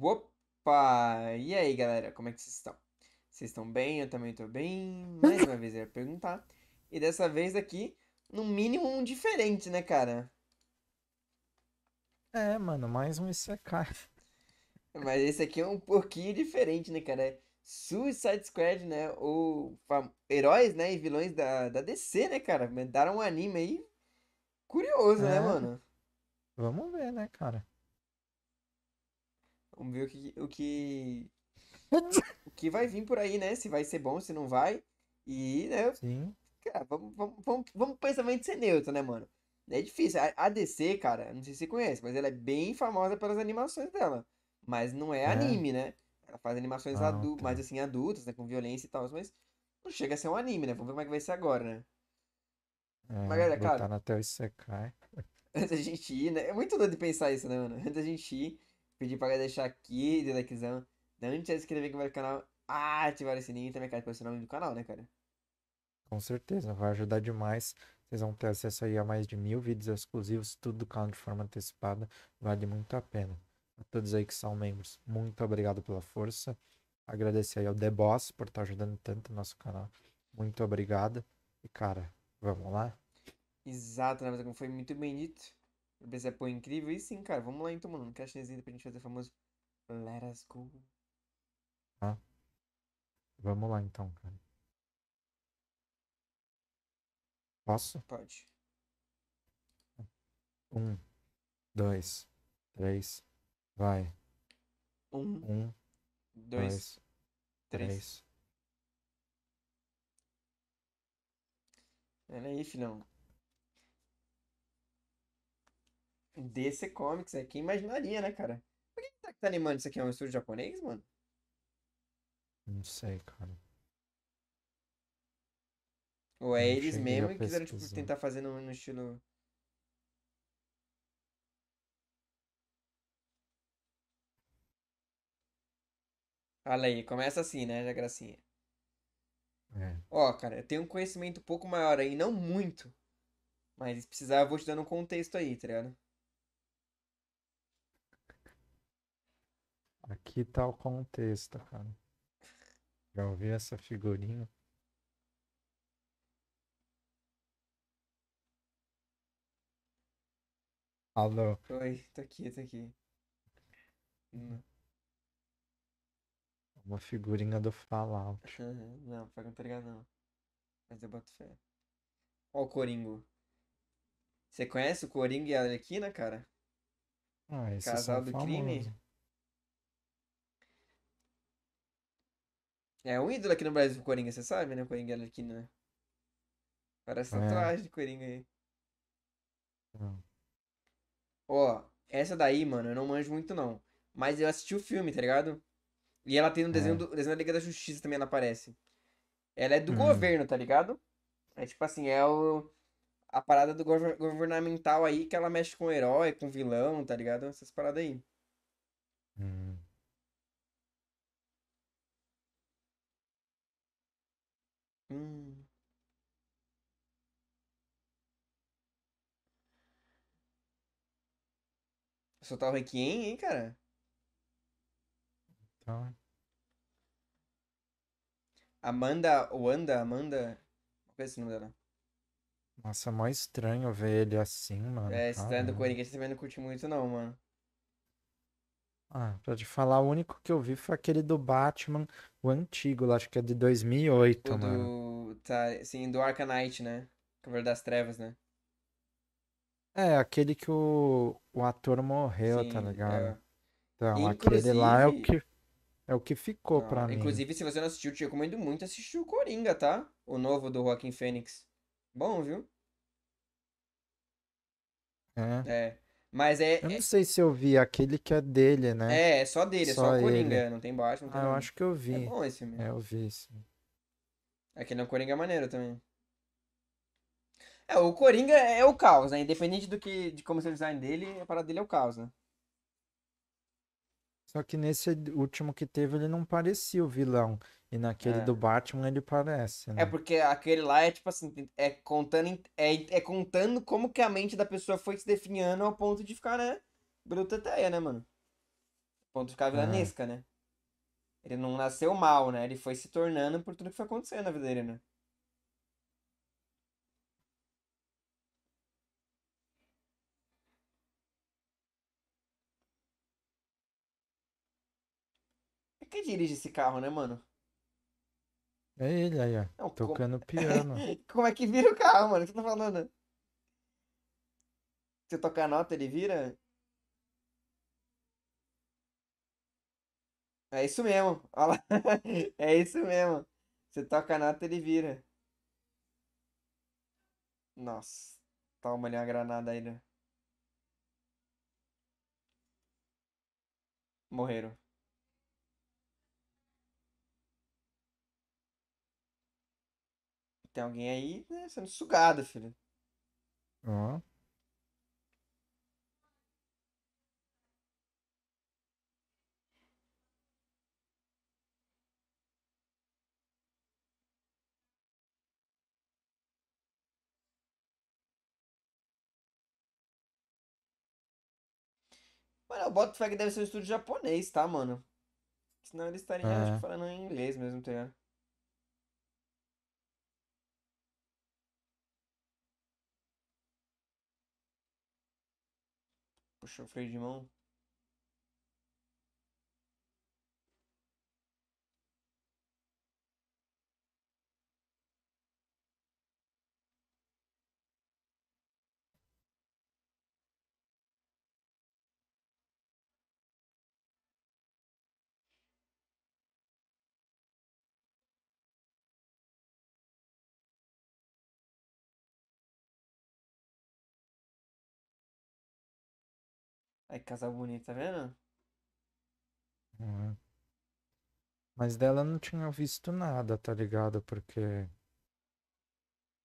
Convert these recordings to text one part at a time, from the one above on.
Opa! E aí, galera, como é que vocês estão? Vocês estão bem? Eu também estou bem. Mais uma vez eu ia perguntar. E dessa vez aqui, no mínimo um diferente, né, cara? É, mano, mais um secar. É Mas esse aqui é um pouquinho diferente, né, cara? É Suicide Squad, né? Ou heróis, né? E vilões da, da DC, né, cara? Mandaram um anime aí curioso, né, é. né, mano? Vamos ver, né, cara? Vamos ver o que, o que. o que vai vir por aí, né? Se vai ser bom, se não vai. E, né? Sim. Cara, vamos, vamos, vamos, vamos pensamento ser neutro, né, mano? É difícil. A, DC, cara, não sei se você conhece, mas ela é bem famosa pelas animações dela. Mas não é, é. anime, né? Ela faz animações ah, adu tá. mais assim, adultas, né? Com violência e tal, mas não chega a ser um anime, né? Vamos ver como é que vai ser agora, né? É, mas, galera, cara. até o Isekai. Antes da gente ir, né? É muito doido pensar isso, né, mano? Antes da gente ir pedir para deixar aqui de likezão. Antes de se inscrever aqui no canal, ah, ativar o sininho e também, cara, o nome do canal, né, cara? Com certeza, vai ajudar demais. Vocês vão ter acesso aí a mais de mil vídeos exclusivos, tudo do canal de forma antecipada. Vale muito a pena. A todos aí que são membros, muito obrigado pela força. Agradecer aí ao The Boss por estar tá ajudando tanto o nosso canal. Muito obrigado. E, cara, vamos lá? Exato, né? Mas como foi muito bem dito, eu pensei, pô, incrível. E sim, cara, vamos lá então, mano. Um cachezinho pra gente fazer o famoso Let Us Go. Tá. Vamos lá então, cara. Posso? Pode. Um, dois, três, vai. Um, um dois, dois três. três. aí, filhão. DC Comics, é quem imaginaria, né, cara? Por que tá, tá animando isso aqui? É um estúdio japonês, mano? Não sei, cara. Ou é não eles mesmo que quiseram tipo, tentar fazer no, no estilo. Olha aí, começa assim, né, já gracinha. É. Ó, cara, eu tenho um conhecimento um pouco maior aí, não muito. Mas se precisar, eu vou te dando um contexto aí, tá ligado? Aqui tá o contexto, cara. Já ouvi essa figurinha? Alô? Oi, tô tá aqui, tô tá aqui. Hum. Uma figurinha do Fallout. não, pra não pegar não. Mas eu boto fé. Ó o Coringo. Você conhece o Coringo e a Arlequina, cara? Ah, esse Casal do famosos. crime? É um ídolo aqui no Brasil, o Coringa, você sabe, né? O Coringa era aqui, né? Parece é. tatuagem de Coringa aí. Não. Ó, essa daí, mano, eu não manjo muito, não. Mas eu assisti o filme, tá ligado? E ela tem no um desenho, é. do, desenho da Liga da Justiça também, ela aparece. Ela é do hum. governo, tá ligado? É tipo assim, é o, a parada do governamental aí que ela mexe com o herói, com o vilão, tá ligado? Essas paradas aí. Hum. Soltar o Requiem, hein, cara? Então. Amanda, Wanda, Amanda. Qual é esse nome dela? Nossa, é mó estranho ver ele assim, mano. É, esse ah, do Corinthians também não curti muito, não, mano. Ah, pra te falar, o único que eu vi foi aquele do Batman, o antigo, lá, acho que é de 2008, o mano. Do... Tá, sim, do Arkham Knight, né? Cavaleiro das Trevas, né? É, aquele que o, o ator morreu, tá sim, tá ligado? É. Então, inclusive... aquele lá é o que é o que ficou não, pra mim. Inclusive, se você não assistiu, te recomendo muito assistir o Coringa, tá? O novo do Joaquim Fênix. Bom, viu? É. É. Mas é. Eu não é sei se eu vi aquele que é dele, né? É, é só dele, é só é só o Coringa. Ele. Não tem baixo Não tem ah, nome. eu acho que eu vi. É bom esse mesmo. É, eu vi esse. Aquele é o é Coringa maneiro também. É, o Coringa é o caos, né? Independente do que, de como ser o design dele, a parada dele é o caos, né? Só que nesse último que teve, ele não parecia o vilão. E naquele é. do Batman ele parece, é né? É porque aquele lá é tipo assim, é contando, é, é contando como que a mente da pessoa foi se definindo ao ponto de ficar, né? teia, né, mano? O ponto de ficar vilanesca, é. né? Ele não nasceu mal, né? Ele foi se tornando por tudo que foi acontecendo na vida dele, né? É quem dirige esse carro, né, mano? É ele aí, ó. Não, tocando como... piano. como é que vira o carro, mano? O que você tá falando? Você toca a nota, ele vira? É isso mesmo. Olha lá. é isso mesmo. Você toca a nota, ele vira. Nossa. Toma ali uma granada aí, né? Morreram. Tem alguém aí né, sendo sugado, filho. Ó. Oh. Mano, o boto deve ser um estúdio japonês, tá, mano? Senão eles estariam, é. falando em inglês mesmo, tá ligado? Puxa o freio de mão. Aí, casal bonito, tá vendo? Uhum. Mas dela não tinha visto nada, tá ligado? Porque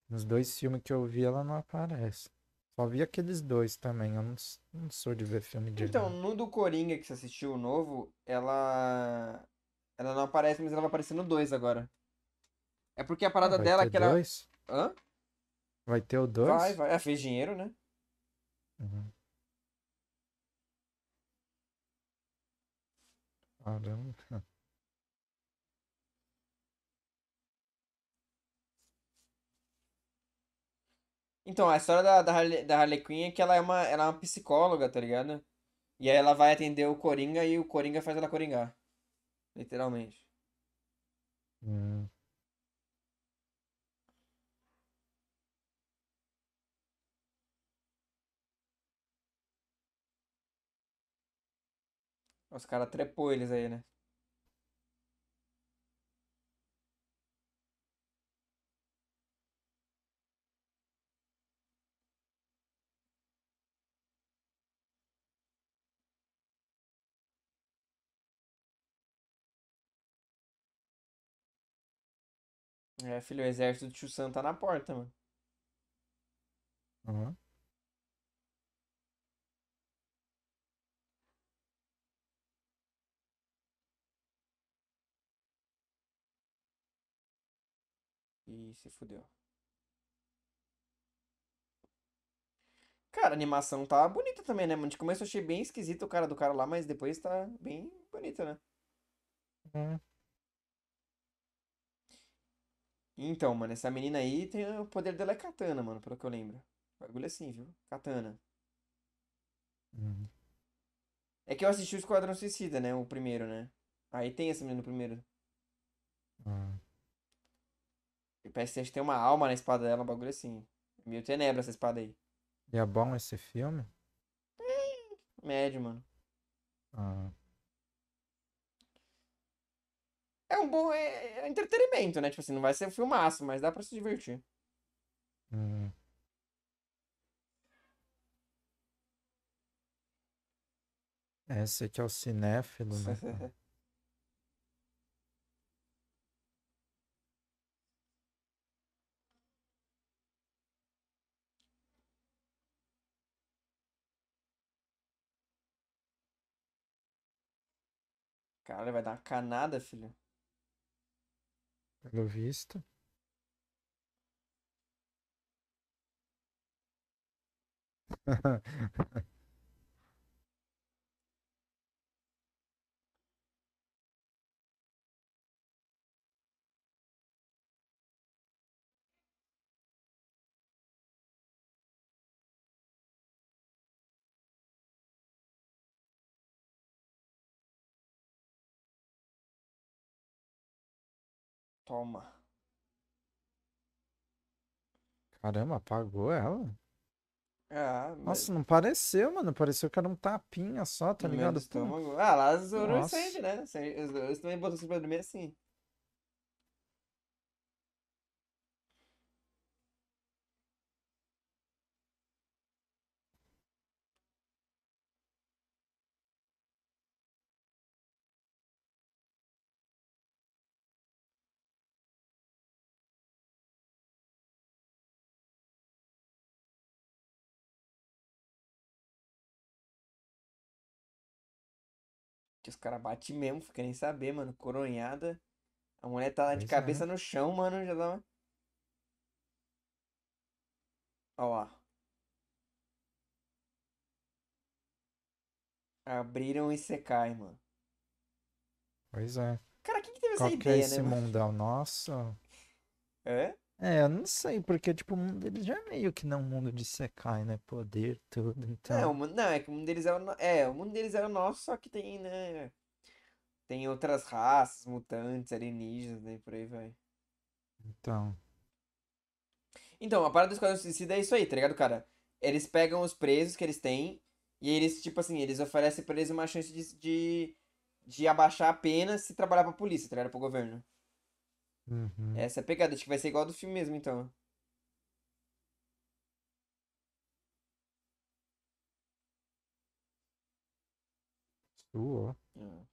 nos dois filmes que eu vi ela não aparece. Só vi aqueles dois também. Eu não, não sou de ver filme de. Então, no do Coringa que você assistiu o novo, ela. Ela não aparece, mas ela vai aparecer no dois agora. É porque a parada vai dela ter é que era. Dois? Hã? Vai ter o dois. Vai, vai. Ela é, fez dinheiro, né? Uhum. Caramba. Então, a história da, da, Harley, da Harley Quinn é que ela é, uma, ela é uma psicóloga, tá ligado? E aí ela vai atender o Coringa e o Coringa faz ela coringar. Literalmente. Hum. Os caras trepou eles aí, né? É, filho, o exército do Tio Sam tá na porta, mano. Uhum. E se fudeu. Cara, a animação tá bonita também, né, mano? De começo eu achei bem esquisito o cara do cara lá, mas depois tá bem bonita, né? Uhum. Então, mano, essa menina aí tem o poder dela é katana, mano, pelo que eu lembro. O bagulho é assim, viu? Katana. Uhum. É que eu assisti o Esquadrão Suicida, né? O primeiro, né? Aí tem essa menina no primeiro. Hum. E parece que a gente tem uma alma na espada dela, um bagulho assim. Meio tenebra essa espada aí. E é bom esse filme? Médio, mano. Ah. É um bom. É, é, entretenimento, né? Tipo assim, não vai ser um filmaço, mas dá pra se divertir. Hum. Esse aqui é o cinéfilo, né? ele vai dar uma canada, filho. Pelo visto. Toma. Caramba, apagou ela? Ah, mas... Nossa, não pareceu, mano. Pareceu que era um tapinha só, tá ligado? Ah, lá zourou o sente, né? Os também botou super do assim. Que os caras batem mesmo, fica nem saber, mano. Coronhada. A mulher tá lá de é. cabeça é. no chão, mano. Já dá uma. Ó lá. Abriram e secai, mano. Pois é. Cara, quem que teve Qual essa é ideia, é esse né? Mundão? Nossa. É? É, eu não sei, porque, tipo, o mundo deles já é meio que não né, um mundo de Sekai, né? Poder, tudo, é, então... É, o mundo, não, é que o mundo deles é o, é, o mundo deles era é nosso, só que tem, né... Tem outras raças, mutantes, alienígenas, né? Por aí vai. Então... Então, a parada do Esquadrão Suicida é isso aí, tá ligado, cara? Eles pegam os presos que eles têm e eles, tipo assim, eles oferecem pra eles uma chance de, de, de abaixar a pena se trabalhar pra polícia, tá ligado? Pro governo. Uhum. É essa é a pegada, acho que vai ser igual do filme mesmo, então. Suou. É.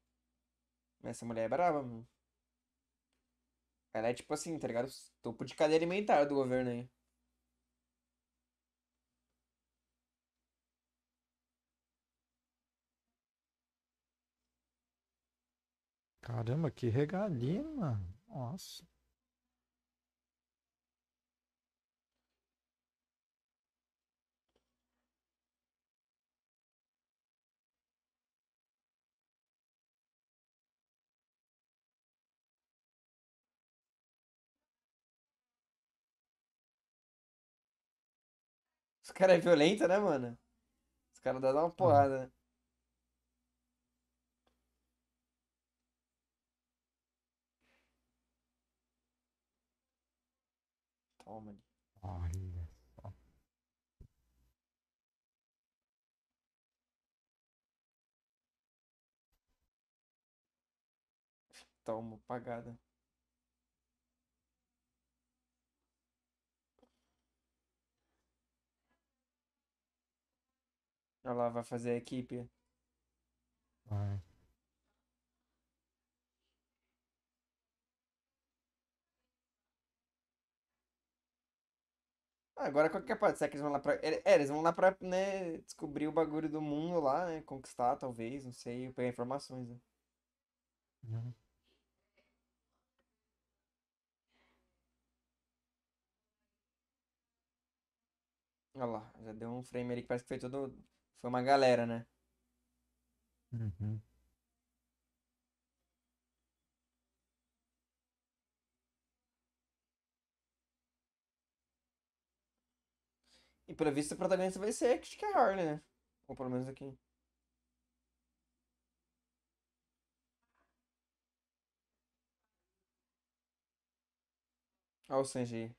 Essa mulher é braba, mano. Ela é tipo assim, tá ligado? Topo de cadeia alimentar do governo aí. Caramba, que regalinha, mano. Nossa. Os caras é violento, né, mano? Os caras dão uma porrada, né? Comedy. Olha só. Tá uma apagada. Olha lá, vai fazer a equipe. Vai. Ah, agora qualquer é parte, será que eles vão lá pra. É, é, eles vão lá pra, né, descobrir o bagulho do mundo lá, né? Conquistar, talvez, não sei, pegar informações, né? Uhum. Olha lá, já deu um frame ali que parece que foi todo. Foi uma galera, né? Uhum. E para vista, a protagonista vai ser acho que é Harley, né? Ou pelo menos aqui. Olha o Sanji aí.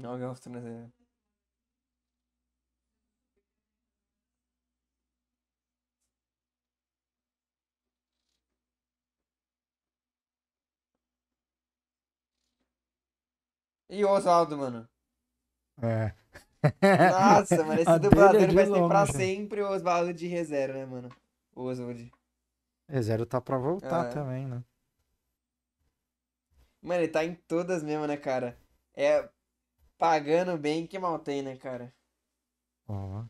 No Game of Thrones é. E o Oswaldo, mano? É. Nossa, mano, esse dublador é vai ser pra sempre o Oswaldo de reserva, né, mano? O Oswald. Reserva tá pra voltar é. também, né? Mano, ele tá em todas mesmo, né, cara? É, Pagando bem, que mal tem, né, cara? Ó. Ah.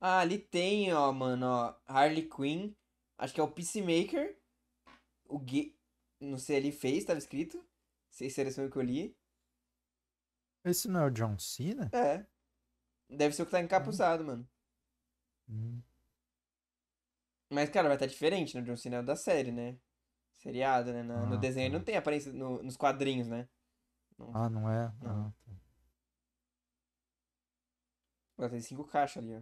Ah, ali tem, ó, mano, ó, Harley Quinn, acho que é o Peacemaker, o Gui, não sei, ele fez, tava escrito, não sei se era isso que eu li, esse não é o John Cena? É. Deve ser o que tá encapuzado, hum. mano. Hum. Mas, cara, vai estar tá diferente, né? O John Cena é da série, né? Seriado, né? ah, no desenho tá. não tem aparência no, nos quadrinhos, né? Não. Ah, não é? Não. Ah, tá. tem cinco caixas ali, ó.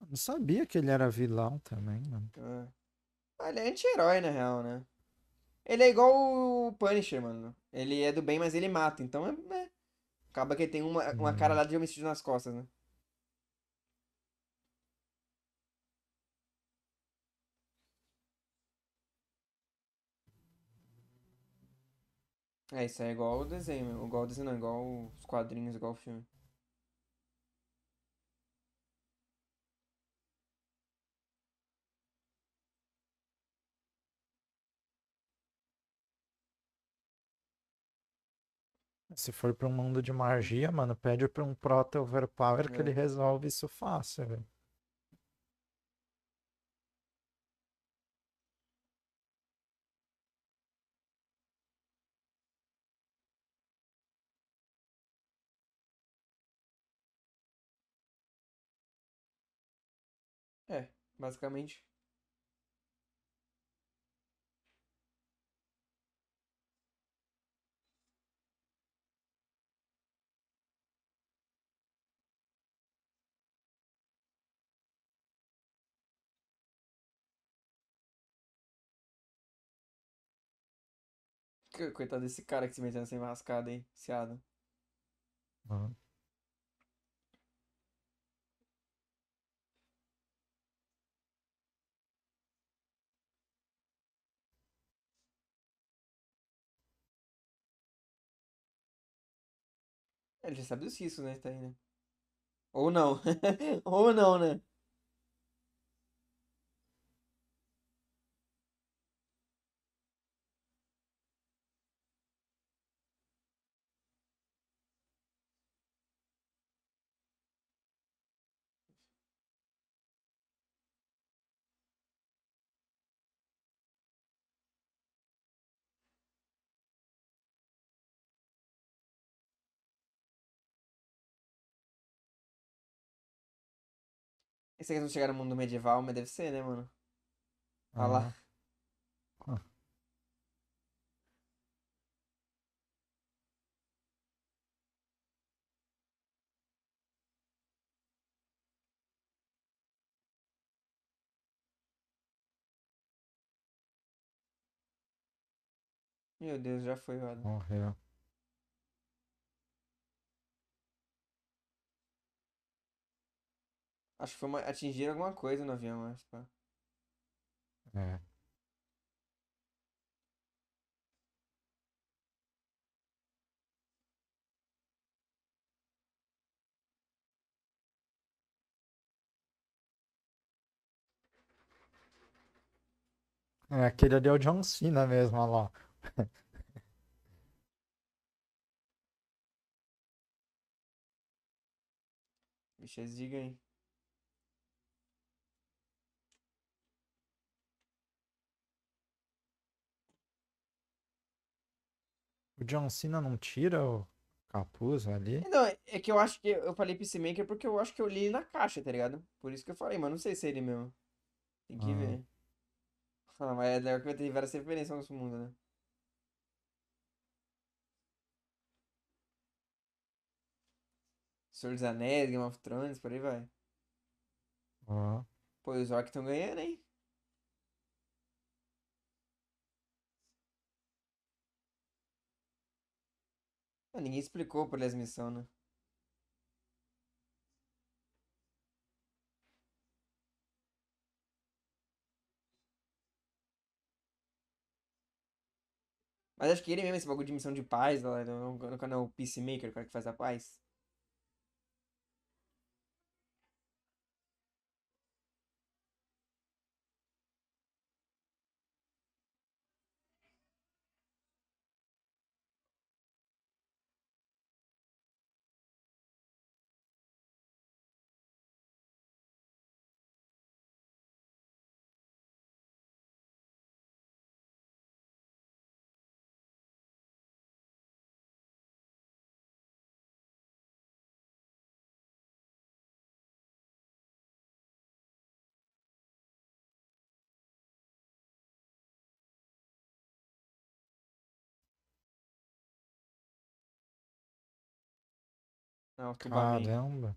Eu não sabia que ele era vilão também, mano. Ah. Ah, ele é anti-herói, na real, né? Ele é igual o Punisher, mano. Ele é do bem, mas ele mata. Então é, é, Acaba que ele tem uma, uma uhum. cara lá de homicídio nas costas, né? É, isso é igual o desenho, igual o desenho não, igual os quadrinhos, igual o filme. Se for para um mundo de magia, mano, pede pra um Proto Overpower é. que ele é. resolve isso fácil, velho. É, basicamente. Coitado desse cara que se metendo sem mascada, hein? Seado. Adam. Ele já sabe disso né? Tá aí, né? Ou não. Ou não, né? Esse aqui que eles não chegaram no mundo medieval, mas deve ser, né, mano? Olha tá ah. lá. Meu Deus, já foi, velho. Morreu. Acho que foi uma... alguma coisa no avião, acho. que É. É, aquele ali é o John Cena mesmo, olha lá. é ziga, aí. John Cena não tira o capuz ali? Não, é que eu acho que eu falei Peacemaker porque eu acho que eu li na caixa, tá ligado? Por isso que eu falei, mas não sei se é ele mesmo. Tem que ah. ver. Ah, mas é legal que vai ter várias referências nesse mundo, né? Senhor dos Anéis, Game of Thrones, por aí vai. Ah. Pô, os orcs estão ganhando, hein? Ah, ninguém explicou pra ele as missões, né? Mas acho que ele mesmo, esse bagulho de missão de paz, lá, no, no canal Peacemaker, o cara que faz a paz. Não, Caramba.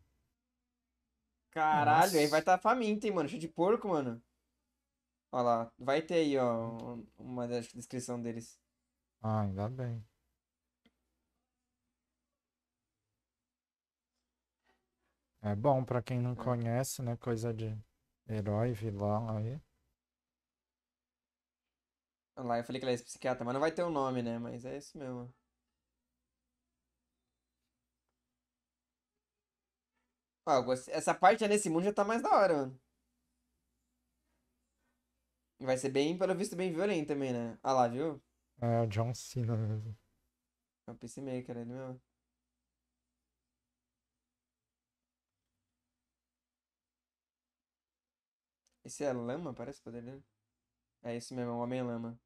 Caralho, Nossa. aí vai estar tá faminto, hein, mano. Cheio de porco, mano. Olha lá, vai ter aí, ó, uma descrição deles. Ah, ainda bem. É bom para quem não é. conhece, né? Coisa de herói, vilão aí. Olha lá, eu falei que ele é psiquiatra, mas não vai ter o um nome, né? Mas é isso mesmo. Pô, essa parte nesse mundo já tá mais da hora, mano. Vai ser bem, pelo visto, bem violento também, né? Ah lá, viu? É, o John Cena mesmo. É o Peacemaker, ele mesmo. Esse é lama? Parece poder dele. É isso mesmo, é o Homem-Lama.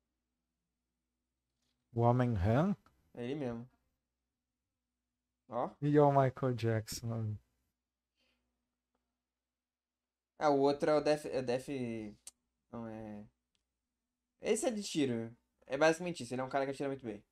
O Homem-Ram? É ele mesmo. Ó. E o Michael Jackson, mano. Ah, o outro é o Def. É Def. Não, é. Esse é de tiro. É basicamente isso, ele é um cara que atira muito bem.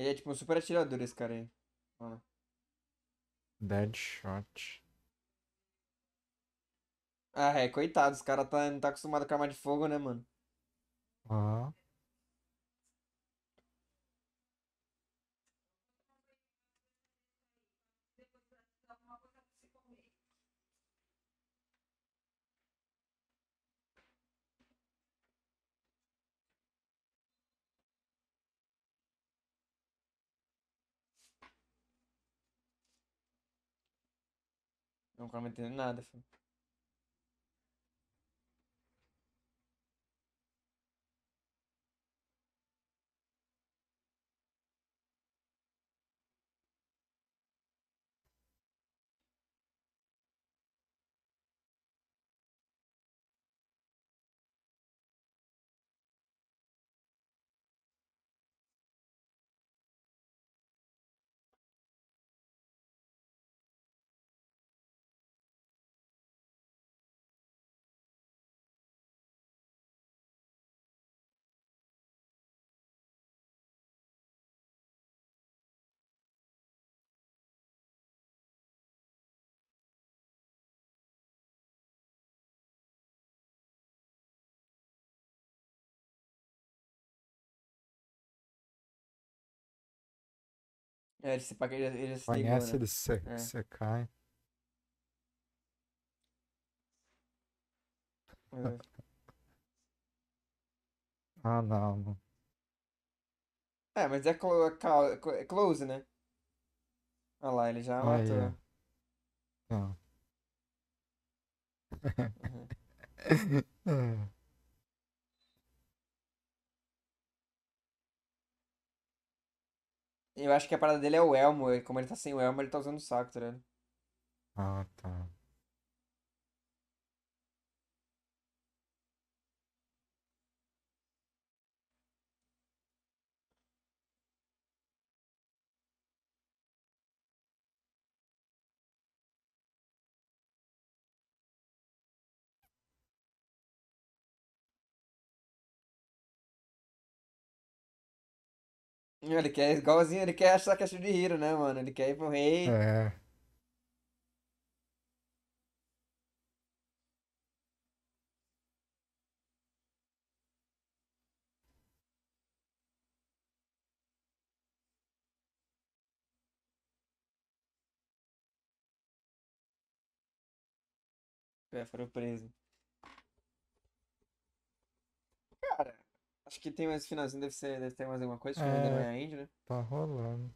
Ele é tipo um super atirador, esse cara aí. Ó. Deadshot. Ah, é, coitado, os caras tá, não tá acostumado com arma de fogo, né, mano? Ah. Não, comentei nada, filho. É, ele se, ele, ele se Conhece, ligou, né? ele se, é. cai. É. ah, não. Mano. É, mas é, é, é, close, né? Olha lá, ele já matou. Uhum. É. Não. Eu acho que a parada dele é o elmo. E como ele tá sem o elmo, ele tá usando o saco, tá ligado? Ah, tá. Ele quer igualzinho, ele quer achar caixa de é Hiro, né, mano? Ele quer ir pro rei. É. É, foram presos. Acho que tem mais finalzinho, deve, ser, deve ter mais alguma coisa, acho que é, ainda não é a Indy, né? Tá rolando.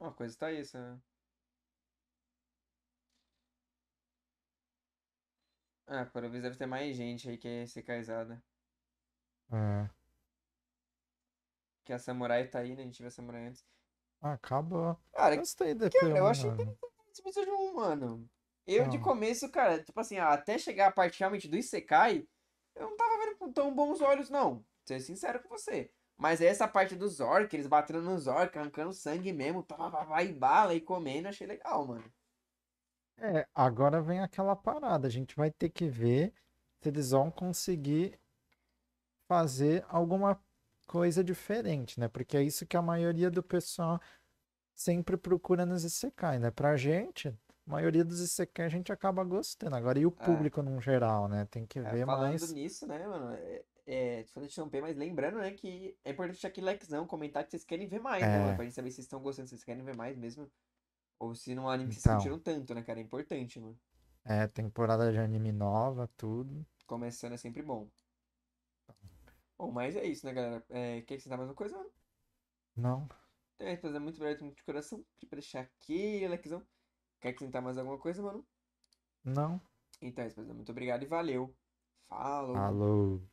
Uma coisa tá isso, né? Ah, por visto deve ter mais gente aí que é ser casada. É. Que a samurai tá aí, né? A gente viu a samurai antes. Ah, Acaba. Cara, Gostei do que, filme, eu acho mano você precisa de um, mano. Eu, não. de ah. começo, cara, tipo assim, até chegar a parte realmente do Isekai, eu não tava vendo com tão bons olhos, não. Ser sincero com você. Mas é essa parte dos orcs, eles batendo nos orcs, arrancando sangue mesmo, pá, pá, pá, e bala e comendo, achei legal, mano. É, agora vem aquela parada. A gente vai ter que ver se eles vão conseguir fazer alguma coisa diferente, né? Porque é isso que a maioria do pessoal sempre procura nos Isekai, né? Pra gente, a maioria dos Isekai a gente acaba gostando. Agora, e o é. público é. no geral, né? Tem que é, ver falando mais. Falando nisso, né, mano? É, é, falando de Champagne, mas lembrando, né, que é importante deixar aquele likezão, comentar que vocês querem ver mais, né, é. né? Pra gente saber se vocês estão gostando, se vocês querem ver mais mesmo. Ou se não anime então, vocês sentiram tanto, né, cara? É importante, mano. É, temporada de anime nova, tudo. Começando é sempre bom. Bom, mas é isso, né, galera? É, quer acrescentar mais uma coisa? Não. Então, Também fazer muito obrigado muito de coração. Pedi pra deixar aqui, likezão. Quer acrescentar mais alguma coisa, mano? Não. Então é muito obrigado e valeu. Falou. Falou.